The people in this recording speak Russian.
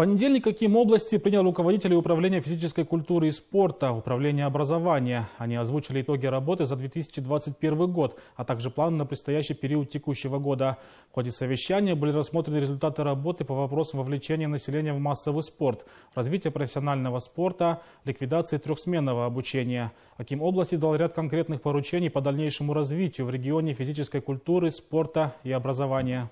понедельник каким области принял руководители Управления физической культуры и спорта, Управления образования. Они озвучили итоги работы за 2021 год, а также планы на предстоящий период текущего года. В ходе совещания были рассмотрены результаты работы по вопросам вовлечения населения в массовый спорт, развития профессионального спорта, ликвидации трехсменного обучения. Аким области дал ряд конкретных поручений по дальнейшему развитию в регионе физической культуры, спорта и образования.